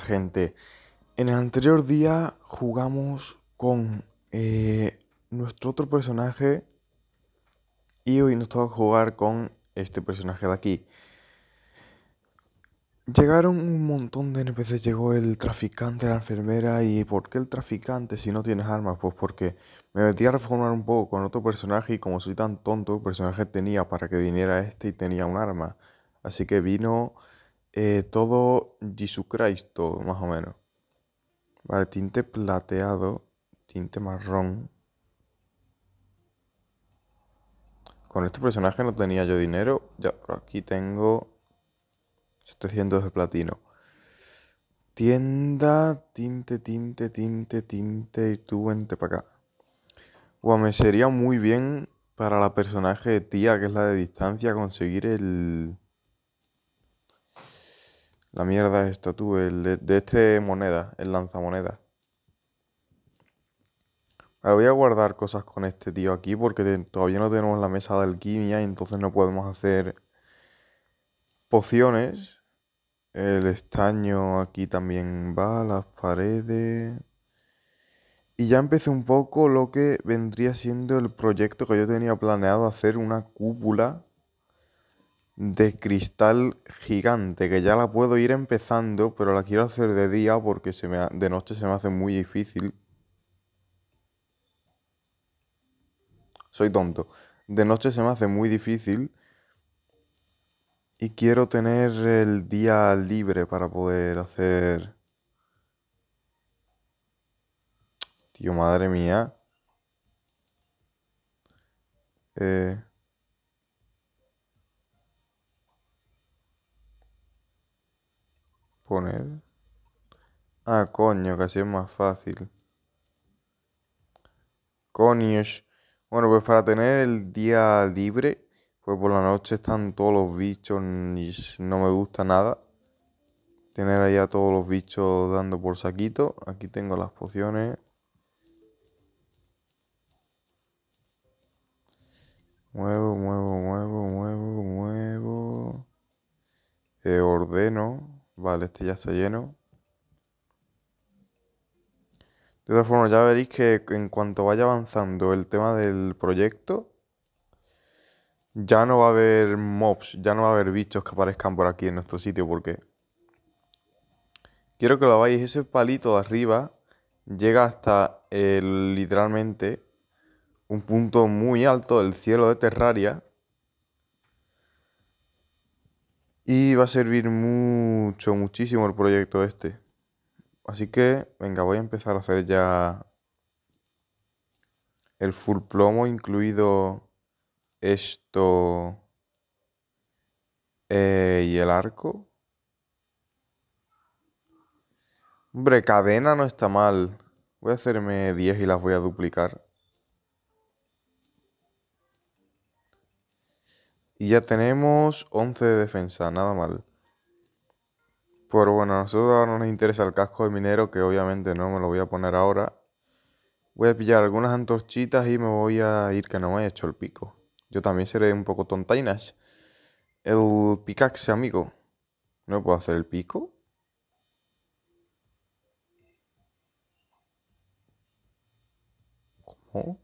gente. En el anterior día jugamos con eh, nuestro otro personaje y hoy nos toca jugar con este personaje de aquí. Llegaron un montón de NPCs, llegó el traficante, la enfermera y ¿por qué el traficante si no tienes armas? Pues porque me metí a reformar un poco con otro personaje y como soy tan tonto, el personaje tenía para que viniera este y tenía un arma. Así que vino eh, todo Jesucristo, más o menos. Vale, tinte plateado, tinte marrón. Con este personaje no tenía yo dinero. Ya, pero aquí tengo 700 de platino. Tienda, tinte, tinte, tinte, tinte, y tú vente para acá. Guau, me sería muy bien para la personaje de tía, que es la de distancia, conseguir el... La mierda es esto, tú, el de, de este moneda, el lanzamoneda. Ahora voy a guardar cosas con este tío aquí porque todavía no tenemos la mesa de alquimia y entonces no podemos hacer pociones. El estaño aquí también va, las paredes. Y ya empecé un poco lo que vendría siendo el proyecto que yo tenía planeado hacer, una cúpula de cristal gigante, que ya la puedo ir empezando, pero la quiero hacer de día porque se me de noche se me hace muy difícil. Soy tonto. De noche se me hace muy difícil y quiero tener el día libre para poder hacer... Tío, madre mía. Eh... Ah, coño, casi es más fácil. Coño. Bueno, pues para tener el día libre, pues por la noche están todos los bichos no me gusta nada. Tener allá todos los bichos dando por saquito. Aquí tengo las pociones. Muevo, muevo, muevo, muevo, muevo. Eh, ordeno. Vale, este ya está lleno. De todas formas, ya veréis que en cuanto vaya avanzando el tema del proyecto, ya no va a haber mobs, ya no va a haber bichos que aparezcan por aquí en nuestro sitio, porque quiero que lo veáis, ese palito de arriba llega hasta el, literalmente un punto muy alto del cielo de Terraria, Y va a servir mucho, muchísimo el proyecto este. Así que, venga, voy a empezar a hacer ya el full plomo, incluido esto eh, y el arco. Hombre, cadena no está mal. Voy a hacerme 10 y las voy a duplicar. Y ya tenemos 11 de defensa, nada mal. Pero bueno, a nosotros ahora nos interesa el casco de minero, que obviamente no me lo voy a poner ahora. Voy a pillar algunas antorchitas y me voy a ir que no me haya hecho el pico. Yo también seré un poco tontainas. El picaxe, amigo. ¿No puedo hacer el pico? ¿Cómo?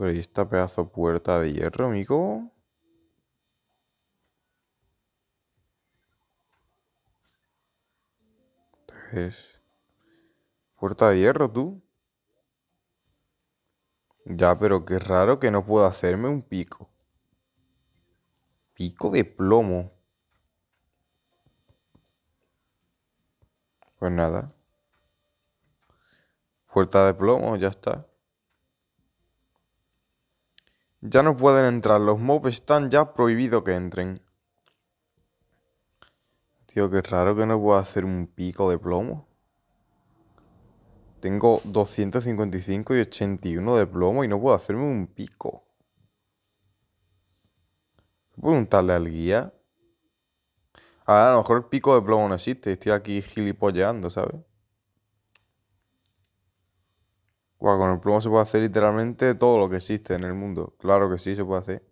Pero ¿y esta pedazo puerta de hierro, amigo? Puerta de hierro, tú. Ya, pero qué raro que no puedo hacerme un pico. Pico de plomo. Pues nada. Puerta de plomo, ya está. Ya no pueden entrar, los mobs están ya prohibido que entren. Tío, qué raro que no puedo hacer un pico de plomo. Tengo 255 y 81 de plomo y no puedo hacerme un pico. Preguntarle al guía. A, a lo mejor el pico de plomo no existe. Estoy aquí gilipolleando, ¿sabes? Guau, con el plomo se puede hacer literalmente todo lo que existe en el mundo. Claro que sí, se puede hacer.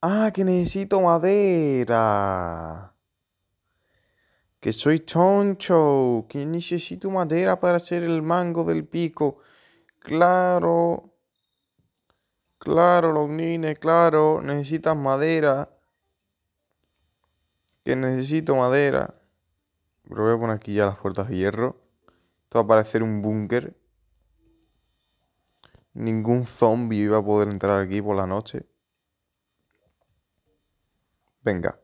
Ah, que necesito madera. Que soy choncho. Que necesito madera para hacer el mango del pico. Claro. Claro, los nines, claro. Necesitas madera. Que necesito madera. Pero voy a poner aquí ya las puertas de hierro. Esto va a parecer un búnker ningún zombie iba a poder entrar aquí por la noche. Venga.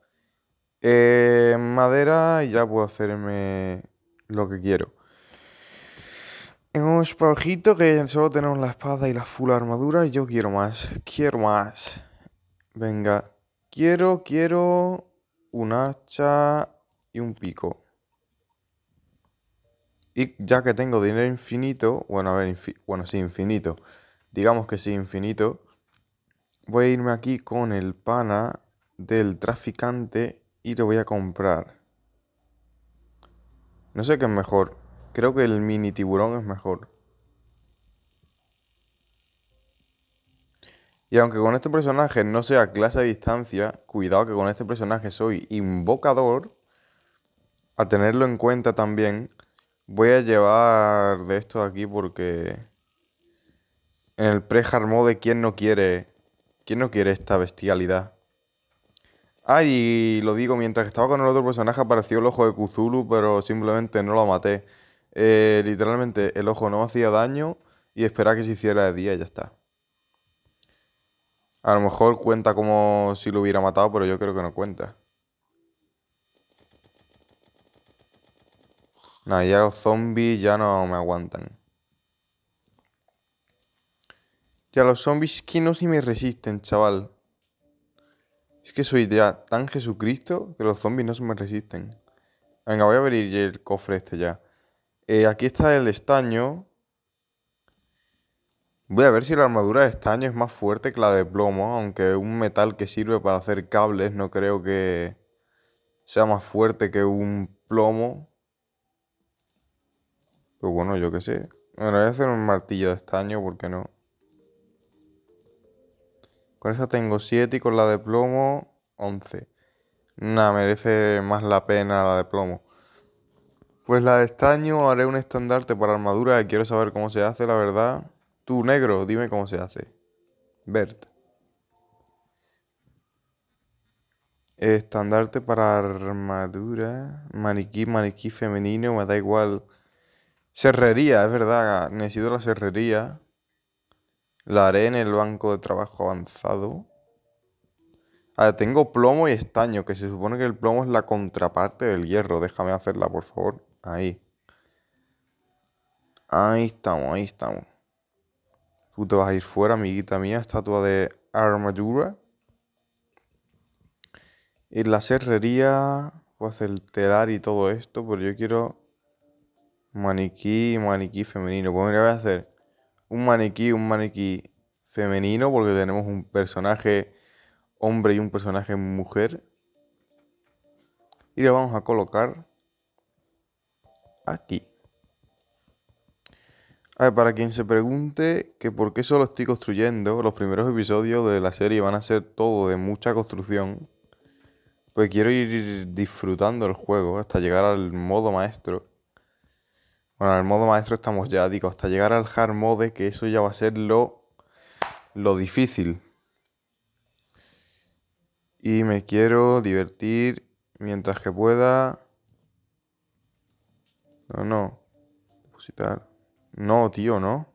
Eh, madera y ya puedo hacerme lo que quiero. En un espajito que solo tenemos la espada y la full armadura y yo quiero más. Quiero más. Venga. Quiero, quiero un hacha y un pico. Y ya que tengo dinero infinito, bueno, a ver, bueno, sí, infinito. Digamos que sí, infinito. Voy a irme aquí con el pana del traficante y te voy a comprar. No sé qué es mejor. Creo que el mini tiburón es mejor. Y aunque con este personaje no sea clase de distancia, cuidado que con este personaje soy invocador. A tenerlo en cuenta también, Voy a llevar de esto aquí porque en el pre-hard mode, ¿quién no quiere? ¿Quién no quiere esta bestialidad? Ah, y lo digo, mientras estaba con el otro personaje apareció el ojo de Cthulhu, pero simplemente no lo maté. Eh, literalmente, el ojo no hacía daño y esperaba que se hiciera de día y ya está. A lo mejor cuenta como si lo hubiera matado, pero yo creo que no cuenta. Nada, ya los zombies ya no me aguantan. Ya los zombies que no se me resisten, chaval. Es que soy ya tan Jesucristo que los zombies no se me resisten. Venga, voy a abrir el cofre este ya. Eh, aquí está el estaño. Voy a ver si la armadura de estaño es más fuerte que la de plomo, aunque un metal que sirve para hacer cables no creo que sea más fuerte que un plomo. Pues bueno, yo qué sé. Bueno, voy a hacer un martillo de estaño, ¿por qué no? Con esta tengo 7 y con la de plomo 11. Nada, merece más la pena la de plomo. Pues la de estaño haré un estandarte para armadura y quiero saber cómo se hace, la verdad. Tú, negro, dime cómo se hace. Bert. Estandarte para armadura. Maniquí, maniquí femenino, me da igual. Serrería, es verdad, necesito la serrería. La haré en el banco de trabajo avanzado. Ahora tengo plomo y estaño, que se supone que el plomo es la contraparte del hierro. Déjame hacerla, por favor. Ahí. Ahí estamos, ahí estamos. Tú te vas a ir fuera, amiguita mía, estatua de armadura. Y la serrería, puedo hacer el telar y todo esto, pero yo quiero Maniquí, maniquí femenino. Pues voy a hacer un maniquí, un maniquí femenino, porque tenemos un personaje hombre y un personaje mujer. Y lo vamos a colocar aquí. A ver, para quien se pregunte que por qué solo estoy construyendo, los primeros episodios de la serie van a ser todo de mucha construcción. Pues quiero ir disfrutando el juego hasta llegar al modo maestro. Bueno, en el modo maestro estamos ya, digo, hasta llegar al hard mode, que eso ya va a ser lo, lo difícil. Y me quiero divertir mientras que pueda. No, no. Depositar. No, tío, no.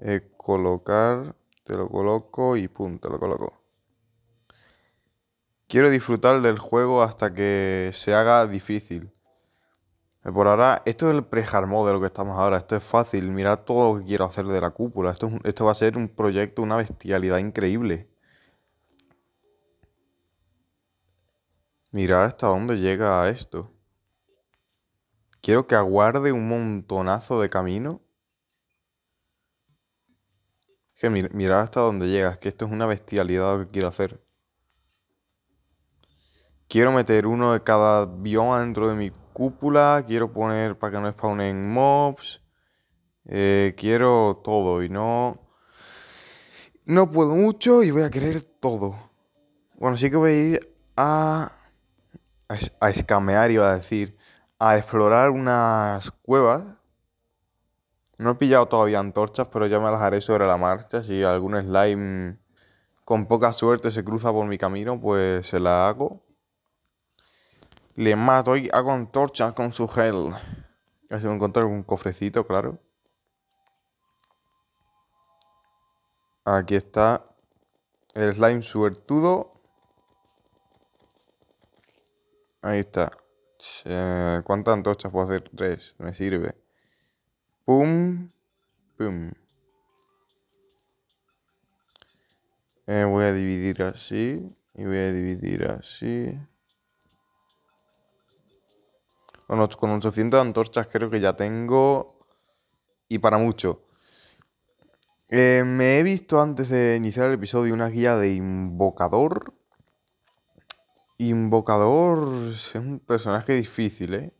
Eh, colocar, te lo coloco y te lo coloco. Quiero disfrutar del juego hasta que se haga difícil. Por ahora, esto es el pre de lo que estamos ahora. Esto es fácil. Mirad todo lo que quiero hacer de la cúpula. Esto, esto va a ser un proyecto, una bestialidad increíble. Mirad hasta dónde llega esto. Quiero que aguarde un montonazo de camino. que mirad hasta dónde llega. Es que esto es una bestialidad lo que quiero hacer. Quiero meter uno de cada bioma dentro de mi cúpula. Quiero poner para que no spawnen mobs. Eh, quiero todo y no... No puedo mucho y voy a querer todo. Bueno, sí que voy a ir a... A, a escamear, iba a decir. A explorar unas cuevas. No he pillado todavía antorchas, pero ya me las haré sobre la marcha. Si algún slime con poca suerte se cruza por mi camino, pues se la hago. Le mato y hago antorchas con su gel. A ver si encontrar un cofrecito, claro. Aquí está el slime suertudo. Ahí está. Eh, ¿Cuántas antorchas puedo hacer? Tres. Me sirve. Pum. Pum. Eh, voy a dividir así. Y voy a dividir así. Con, 800 antorchas creo que ya tengo. Y para mucho. Eh, me he visto antes de iniciar el episodio una guía de Invocador. Invocador es un personaje difícil, ¿eh?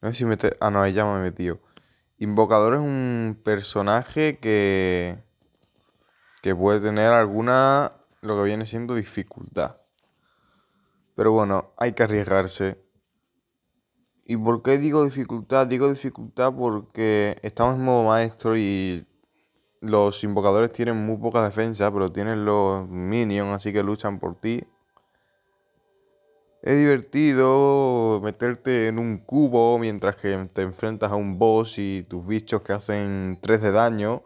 No sé si mete. Ah, no, ahí ya me he metido Invocador es un personaje que. que puede tener alguna. lo que viene siendo dificultad. Pero bueno, hay que arriesgarse. ¿Y por qué digo dificultad? Digo dificultad porque estamos en modo maestro y los invocadores tienen muy poca defensa, pero tienen los minions, así que luchan por ti. Es divertido meterte en un cubo mientras que te enfrentas a un boss y tus bichos que hacen 3 de daño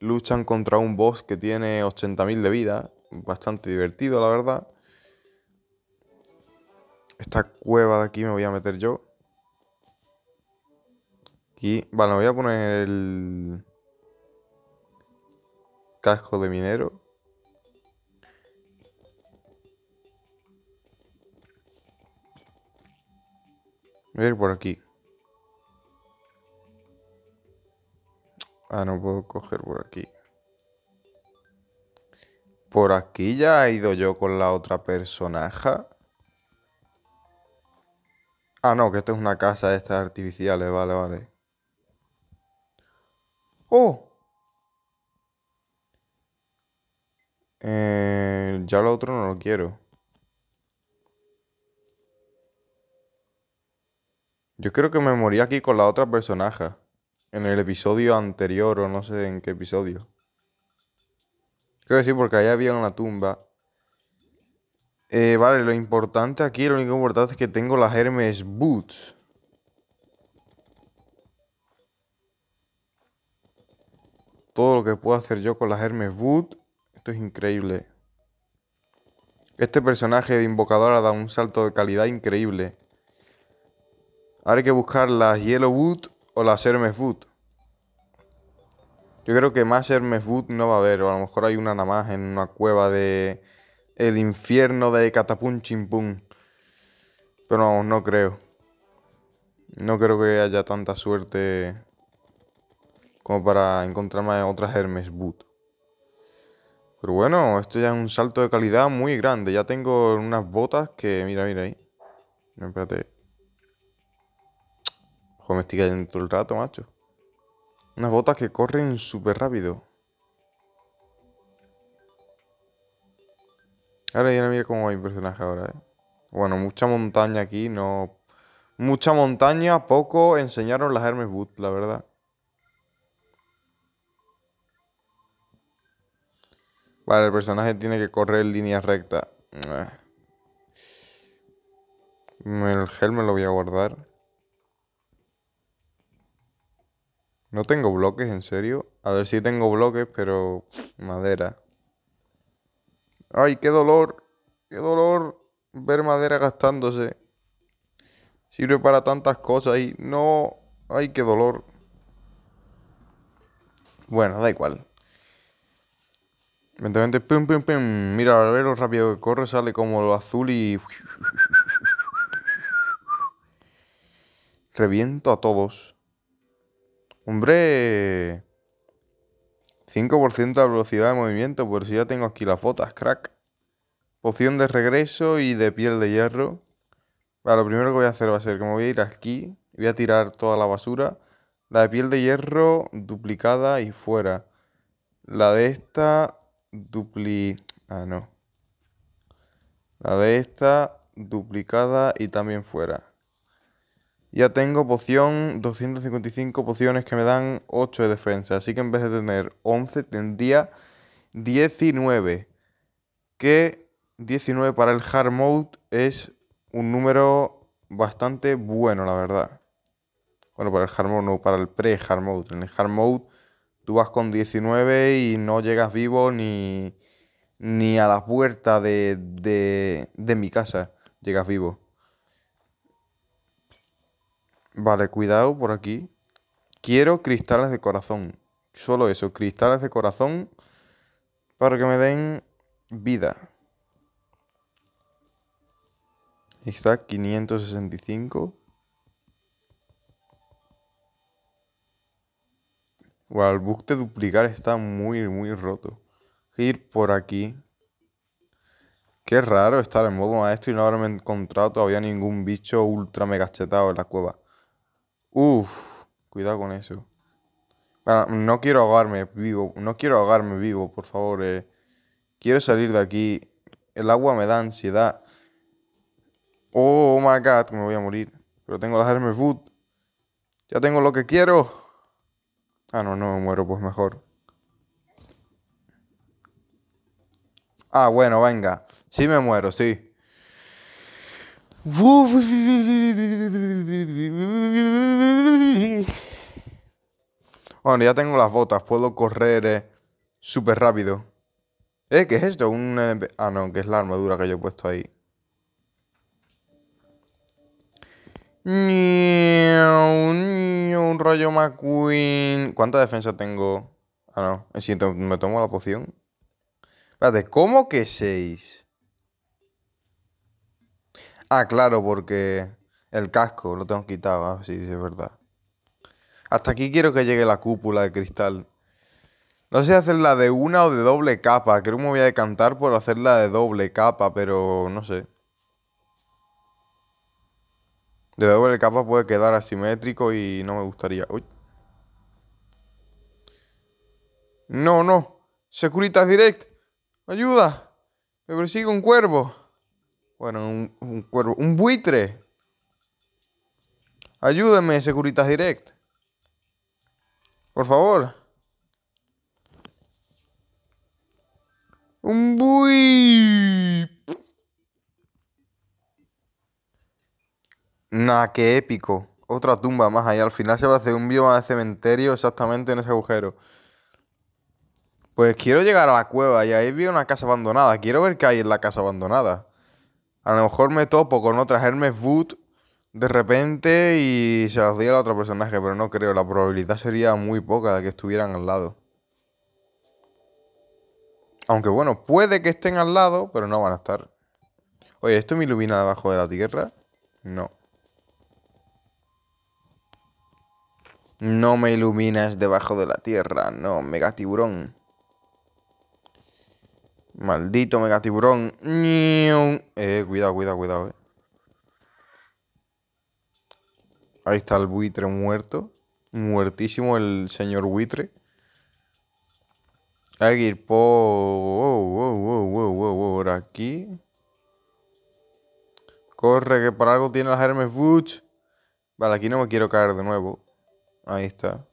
luchan contra un boss que tiene 80.000 de vida. Bastante divertido, la verdad. Esta cueva de aquí me voy a meter yo. Vale, vale, voy a poner el casco de minero. Voy a ir por aquí. Ah, no puedo coger por aquí. Por aquí ya he ido yo con la otra personaja. Ah, no, que esto es una casa de estas artificiales, vale, vale. Oh, eh, ya lo otro no lo quiero. Yo creo que me morí aquí con la otra Personaja, En el episodio anterior o no sé en qué episodio. Creo que sí, porque ahí había una tumba. Eh, vale, lo importante aquí, lo único importante es que tengo las Hermes Boots. todo lo que puedo hacer yo con las Hermes Wood. Esto es increíble. Este personaje de invocadora da un salto de calidad increíble. Ahora hay que buscar las Yellow Wood o las Hermes Wood. Yo creo que más Hermes Wood no va a haber, o a lo mejor hay una nada más en una cueva de... El infierno de Katapun Chimpum. Pero vamos, no creo. No creo que haya tanta suerte como para encontrarme otras Hermes Boot. Pero bueno, esto ya es un salto de calidad muy grande. Ya tengo unas botas que... Mira, mira ahí. No, espérate. Ojo, me estoy cayendo todo el rato, macho. Unas botas que corren súper rápido. Ahora ya mira cómo hay personaje ahora, ¿eh? Bueno, mucha montaña aquí, no... Mucha montaña, poco enseñaron las Hermes Boot, la verdad. Para el personaje tiene que correr en línea recta. Ah. El gel me lo voy a guardar. No tengo bloques, en serio. A ver si tengo bloques, pero... Madera. ¡Ay, qué dolor! ¡Qué dolor! Ver madera gastándose. Sirve para tantas cosas y... ¡No! ¡Ay, qué dolor! Bueno, da igual. Eventualmente, Mira, a ver lo rápido que corre, sale como lo azul y. Reviento a todos. Hombre. 5% de velocidad de movimiento, por si ya tengo aquí las botas, crack. Poción de regreso y de piel de hierro. lo primero que voy a hacer va a ser que me voy a ir aquí. Voy a tirar toda la basura. La de piel de hierro duplicada y fuera. La de esta dupli... Ah, no. La de esta duplicada y también fuera. Ya tengo poción, 255 pociones que me dan 8 de defensa. Así que en vez de tener 11 tendría 19. Que 19 para el hard mode es un número bastante bueno, la verdad. Bueno, para el hard mode no, para el pre-hard mode. En el hard mode Tú vas con 19 y no llegas vivo ni, ni a la puerta de, de, de mi casa llegas vivo. Vale, cuidado por aquí. Quiero cristales de corazón. Solo eso, cristales de corazón para que me den vida. Está 565. el al de duplicar está muy, muy roto. Ir por aquí. Qué raro estar en modo maestro y no haberme encontrado todavía ningún bicho ultra mega en la cueva. Uf, cuidado con eso. Bueno, no quiero ahogarme vivo, no quiero ahogarme vivo, por favor. Eh. Quiero salir de aquí. El agua me da ansiedad. Oh, my god, me voy a morir. Pero tengo las Hermes Food. Ya tengo lo que quiero. Ah, no, no me muero, pues mejor. Ah, bueno, venga. Sí me muero, sí. Bueno, ya tengo las botas. Puedo correr eh, súper rápido. ¿Eh? ¿Qué es esto? Un... Ah, no, que es la armadura que yo he puesto ahí. Un rayo McQueen. ¿Cuánta defensa tengo? Ah, no. Me, siento, me tomo la poción. Espérate, ¿cómo que seis Ah, claro, porque el casco lo tengo quitado. Ah, sí, sí, es verdad. Hasta aquí quiero que llegue la cúpula de cristal. No sé si hacerla de una o de doble capa. Creo que me voy a decantar por hacerla de doble capa, pero no sé. De el capa puede quedar asimétrico y no me gustaría. Uy. No, no. Securitas Direct. Ayuda. Me persigue un cuervo. Bueno, un, un cuervo. Un buitre. Ayúdame, Securitas Direct. Por favor. Un buitre. Nah, qué épico. Otra tumba más Ahí Al final se va a hacer un bioma de cementerio exactamente en ese agujero. Pues quiero llegar a la cueva y ahí veo una casa abandonada. Quiero ver qué hay en la casa abandonada. A lo mejor me topo con otras Hermes Boot de repente y se las doy al otro personaje, pero no creo. La probabilidad sería muy poca de que estuvieran al lado. Aunque bueno, puede que estén al lado, pero no van a estar. Oye, ¿esto me ilumina debajo de la tierra? No. No me iluminas debajo de la tierra, no, mega tiburón, Maldito megatiburón. Eh, cuidado, cuidado, cuidado. Eh. Ahí está el buitre muerto. Muertísimo el señor buitre. Hay que ir por... Por aquí. Corre, que por algo tiene las Hermes Boots. Vale, aquí no me quiero caer de nuevo. Ahí está.